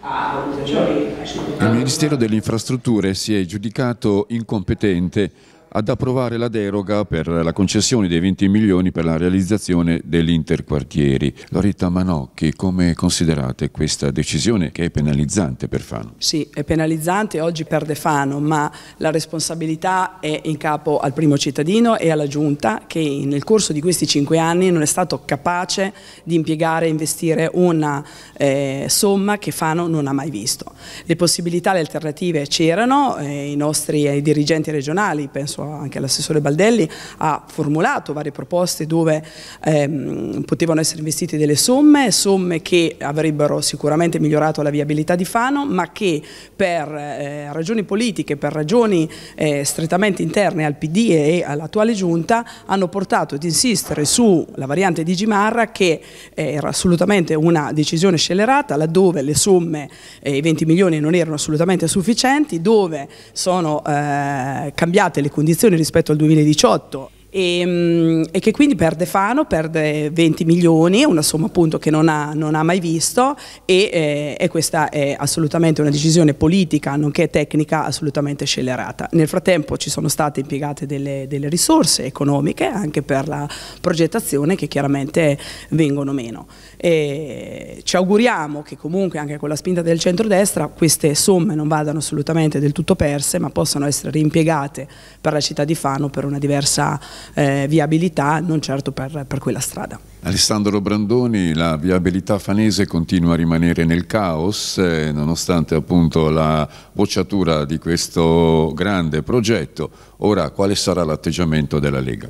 Ah, Il Ministero delle Infrastrutture si è giudicato incompetente ad approvare la deroga per la concessione dei 20 milioni per la realizzazione dell'interquartieri. Loretta Manocchi, come considerate questa decisione che è penalizzante per Fano? Sì, è penalizzante, oggi perde Fano, ma la responsabilità è in capo al primo cittadino e alla Giunta che nel corso di questi cinque anni non è stato capace di impiegare e investire una eh, somma che Fano non ha mai visto. Le possibilità, le alternative c'erano, eh, i nostri eh, dirigenti regionali, penso a anche l'assessore Baldelli ha formulato varie proposte dove ehm, potevano essere investite delle somme, somme che avrebbero sicuramente migliorato la viabilità di Fano, ma che per eh, ragioni politiche, per ragioni eh, strettamente interne al PD e all'attuale giunta hanno portato ad insistere sulla variante di Gimarra che eh, era assolutamente una decisione scellerata laddove le somme, eh, i 20 milioni non erano assolutamente sufficienti, dove sono eh, cambiate le condizioni disposizione rispetto al 2018 e, ehm, e, che quindi perde Fano, perde 20 milioni, una somma appunto che non ha, non ha mai visto e, eh, e, questa è assolutamente una decisione politica nonché tecnica assolutamente scellerata. Nel frattempo ci sono state impiegate delle, delle risorse economiche anche per la progettazione che chiaramente vengono meno. E ci auguriamo che comunque anche con la spinta del centrodestra queste somme non vadano assolutamente del tutto perse ma possano essere reimpiegate per la città di Fano per una diversa eh, viabilità, non certo per, per quella strada. Alessandro Brandoni, la viabilità fanese continua a rimanere nel caos eh, nonostante appunto la bocciatura di questo grande progetto. Ora quale sarà l'atteggiamento della Lega?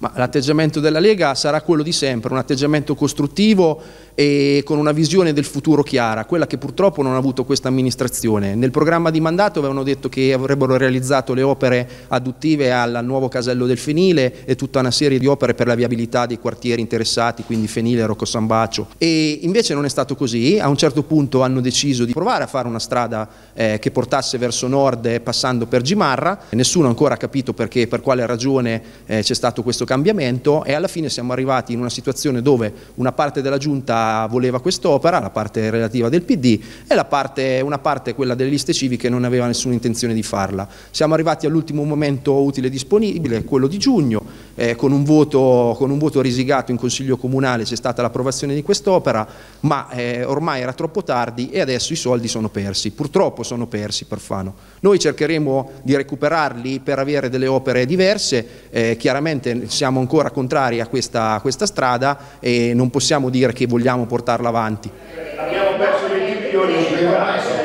ma l'atteggiamento della Lega sarà quello di sempre, un atteggiamento costruttivo e con una visione del futuro chiara, quella che purtroppo non ha avuto questa amministrazione. Nel programma di mandato avevano detto che avrebbero realizzato le opere adduttive al nuovo casello del Fenile e tutta una serie di opere per la viabilità dei quartieri interessati, quindi Fenile, Rocco San Bacio. E invece non è stato così, a un certo punto hanno deciso di provare a fare una strada eh, che portasse verso nord eh, passando per Gimarra, nessuno ancora ha capito perché, per quale ragione eh, c'è stato questo cambiamento e alla fine siamo arrivati in una situazione dove una parte della giunta voleva quest'opera, la parte relativa del PD e parte, una parte, quella delle liste civiche, non aveva nessuna intenzione di farla. Siamo arrivati all'ultimo momento utile e disponibile, quello di giugno, eh, con, un voto, con, un voto, risicato in Consiglio Comunale c'è stata l'approvazione di quest'opera, ma eh, ormai era troppo tardi e adesso i soldi sono persi, purtroppo sono persi per Fano. Noi cercheremo di recuperarli per avere delle opere diverse, eh, chiaramente siamo ancora contrari a questa, a questa, strada e non possiamo dire che vogliamo portarla avanti. Abbiamo perso 20 milioni di euro.